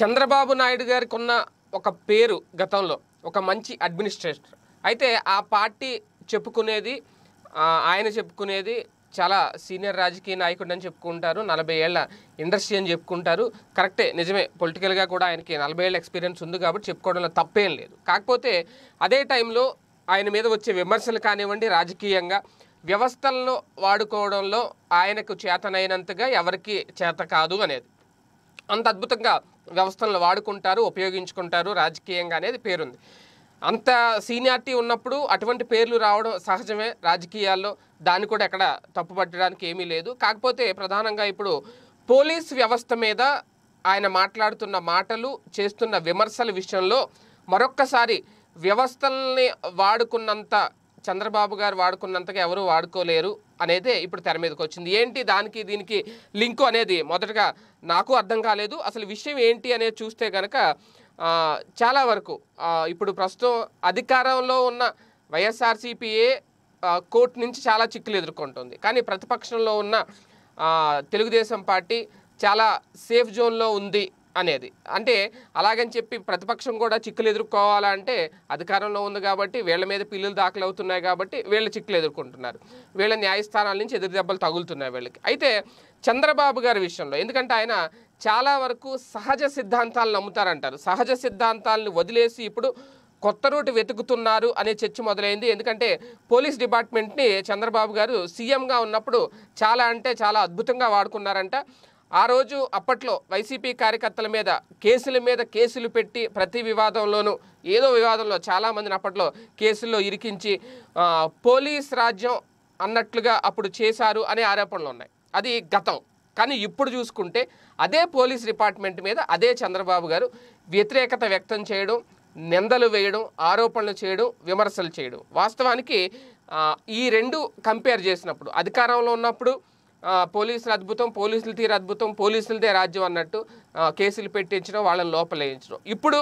చంద్రబాబు నాయుడు గారికి ఉన్న ఒక పేరు గతంలో ఒక మంచి అడ్మినిస్ట్రేటర్ అయితే ఆ పార్టీ చెప్పుకునేది ఆయన చెప్పుకునేది చాలా సీనియర్ రాజకీయ నాయకుడు అని చెప్పుకుంటారు నలభై ఏళ్ళ ఇండస్ట్రీ అని చెప్పుకుంటారు కరెక్టే నిజమే పొలిటికల్గా కూడా ఆయనకి నలభై ఏళ్ళ ఎక్స్పీరియన్స్ ఉంది కాబట్టి చెప్పుకోవడంలో తప్పేం లేదు కాకపోతే అదే టైంలో ఆయన మీద వచ్చే విమర్శలు కానివ్వండి రాజకీయంగా వ్యవస్థలను వాడుకోవడంలో ఆయనకు చేతనైనంతగా ఎవరికి చేత కాదు అనేది అంత అద్భుతంగా వ్యవస్థలను వాడుకుంటారు ఉపయోగించుకుంటారు రాజకీయంగా అనేది పేరుంది అంత సీనియారిటీ ఉన్నప్పుడు అటువంటి పేర్లు రావడం సహజమే రాజకీయాల్లో దాన్ని కూడా ఎక్కడ తప్పుపట్టడానికి ఏమీ లేదు కాకపోతే ప్రధానంగా ఇప్పుడు పోలీస్ వ్యవస్థ మీద ఆయన మాట్లాడుతున్న మాటలు చేస్తున్న విమర్శల విషయంలో మరొక్కసారి వ్యవస్థల్ని వాడుకున్నంత చంద్రబాబు గారు వాడుకున్నంతగా ఎవరూ వాడుకోలేరు అనేది ఇప్పుడు తెర మీదకి వచ్చింది ఏంటి దానికి దీనికి లింకు అనేది మొదటగా నాకు అర్థం కాలేదు అసలు విషయం ఏంటి అనేది చూస్తే కనుక చాలా వరకు ఇప్పుడు ప్రస్తుతం అధికారంలో ఉన్న వైఎస్ఆర్సీపీఏ కోర్టు నుంచి చాలా చిక్కులు ఎదుర్కొంటుంది కానీ ప్రతిపక్షంలో ఉన్న తెలుగుదేశం పార్టీ చాలా సేఫ్ జోన్లో ఉంది అనేది అంటే అలాగని చెప్పి ప్రతిపక్షం కూడా చిక్కులు ఎదుర్కోవాలంటే అధికారంలో ఉంది కాబట్టి వీళ్ళ మీద పిల్లులు దాఖలు అవుతున్నాయి కాబట్టి వీళ్ళు చిక్కులు ఎదుర్కొంటున్నారు వీళ్ళ న్యాయస్థానాల నుంచి ఎదురు దెబ్బలు తగులుతున్నాయి వీళ్ళకి అయితే చంద్రబాబు గారి విషయంలో ఎందుకంటే ఆయన చాలా వరకు సహజ సిద్ధాంతాలను నమ్ముతారంటారు సహజ సిద్ధాంతాలను వదిలేసి ఇప్పుడు కొత్త రూట్ వెతుకుతున్నారు అనే చర్చ మొదలైంది ఎందుకంటే పోలీస్ డిపార్ట్మెంట్ని చంద్రబాబు గారు సీఎంగా ఉన్నప్పుడు చాలా అంటే చాలా అద్భుతంగా వాడుకున్నారంట ఆ రోజు అప్పట్లో వైసీపీ కార్యకర్తల మీద కేసుల మీద కేసులు పెట్టి ప్రతి వివాదంలోనూ ఏదో వివాదంలో చాలామందిని అప్పట్లో కేసుల్లో ఇరికించి పోలీస్ రాజ్యం అన్నట్లుగా అప్పుడు చేశారు అనే ఆరోపణలు ఉన్నాయి అది గతం కానీ ఇప్పుడు చూసుకుంటే అదే పోలీస్ డిపార్ట్మెంట్ మీద అదే చంద్రబాబు గారు వ్యతిరేకత వ్యక్తం చేయడం నిందలు వేయడం ఆరోపణలు చేయడం విమర్శలు చేయడం వాస్తవానికి ఈ రెండు కంపేర్ చేసినప్పుడు అధికారంలో ఉన్నప్పుడు పోలీసులు అద్భుతం పోలీసులు తీరు అద్భుతం పోలీసులదే రాజ్యం అన్నట్టు కేసులు పెట్టించడం వాళ్ళని లోపలేయించడం ఇప్పుడు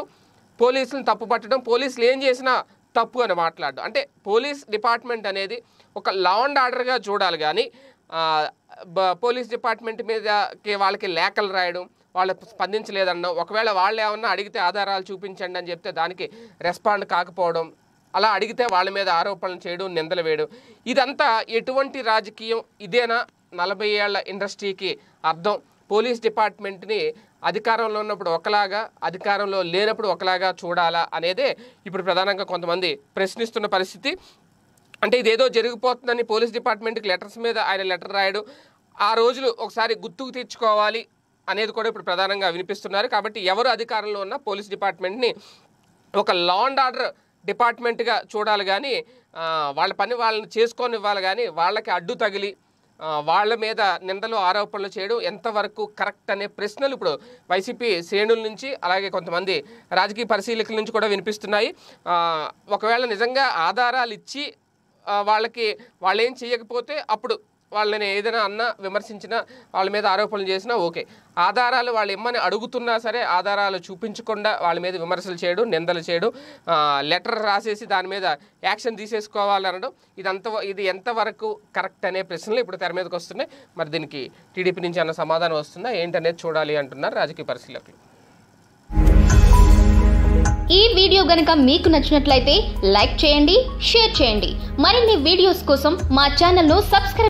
పోలీసులను తప్పు పట్టడం పోలీసులు ఏం చేసినా తప్పు అని మాట్లాడడం అంటే పోలీస్ డిపార్ట్మెంట్ అనేది ఒక లా అండ్ ఆర్డర్గా చూడాలి కానీ పోలీస్ డిపార్ట్మెంట్ మీదకి వాళ్ళకి లేఖలు రాయడం వాళ్ళు స్పందించలేదన్న ఒకవేళ వాళ్ళు ఏమన్నా అడిగితే ఆధారాలు చూపించండి అని చెప్తే దానికి రెస్పాండ్ కాకపోవడం అలా అడిగితే వాళ్ళ మీద ఆరోపణలు చేయడం నిందలు వేయడం ఇదంతా ఎటువంటి రాజకీయం ఇదేనా నలభై ఏళ్ల ఇండస్ట్రీకి అర్థం పోలీస్ డిపార్ట్మెంట్ని అధికారంలో ఉన్నప్పుడు ఒకలాగా అధికారంలో లేనప్పుడు ఒకలాగా చూడాలా అనేదే ఇప్పుడు ప్రధానంగా కొంతమంది ప్రశ్నిస్తున్న పరిస్థితి అంటే ఇదేదో జరిగిపోతుందని పోలీస్ డిపార్ట్మెంట్కి లెటర్స్ మీద ఆయన లెటర్ రాయడు ఆ రోజులు ఒకసారి గుర్తుకు తెచ్చుకోవాలి అనేది కూడా ఇప్పుడు ప్రధానంగా వినిపిస్తున్నారు కాబట్టి ఎవరు అధికారంలో ఉన్న పోలీస్ డిపార్ట్మెంట్ని ఒక లా అండ్ ఆర్డర్ డిపార్ట్మెంట్గా చూడాలి కానీ వాళ్ళ పని వాళ్ళని చేసుకొని ఇవ్వాలి కానీ వాళ్ళకి అడ్డు తగిలి వాళ్ళ మీద నిందలు ఆరోపణలు చేయడం ఎంతవరకు కరెక్ట్ అనే ప్రశ్నలు ఇప్పుడు వైసీపీ శ్రేణుల నుంచి అలాగే కొంతమంది రాజకీయ పరిశీలకుల నుంచి కూడా వినిపిస్తున్నాయి ఒకవేళ నిజంగా ఆధారాలు ఇచ్చి వాళ్ళకి వాళ్ళు ఏం చేయకపోతే అప్పుడు వాళ్ళని ఏదైనా అన్న విమర్శించినా వాళ్ళ మీద ఆరోపణలు చేసినా ఓకే ఆధారాలు వాళ్ళు ఇమ్మని అడుగుతున్నా సరే ఆధారాలు చూపించకుండా వాళ్ళ మీద విమర్శలు చేయడం నిందలు చేయడం లెటర్ రాసేసి దాని మీద యాక్షన్ తీసేసుకోవాలనడం ఇదంత ఇది ఎంతవరకు కరెక్ట్ అనే ప్రశ్నలు ఇప్పుడు తెర మీదకి వస్తున్నాయి మరి దీనికి టీడీపీ నుంచి అన్న సమాధానం వస్తుందా ఏంటనేది చూడాలి అంటున్నారు రాజకీయ పరిశీలకులు ఈ వీడియో గనక మీకు నచ్చినట్లయితే లైక్ చేయండి షేర్ చేయండి మరిన్ని వీడియోస్ కోసం మా ఛానల్ను సబ్స్క్రైబ్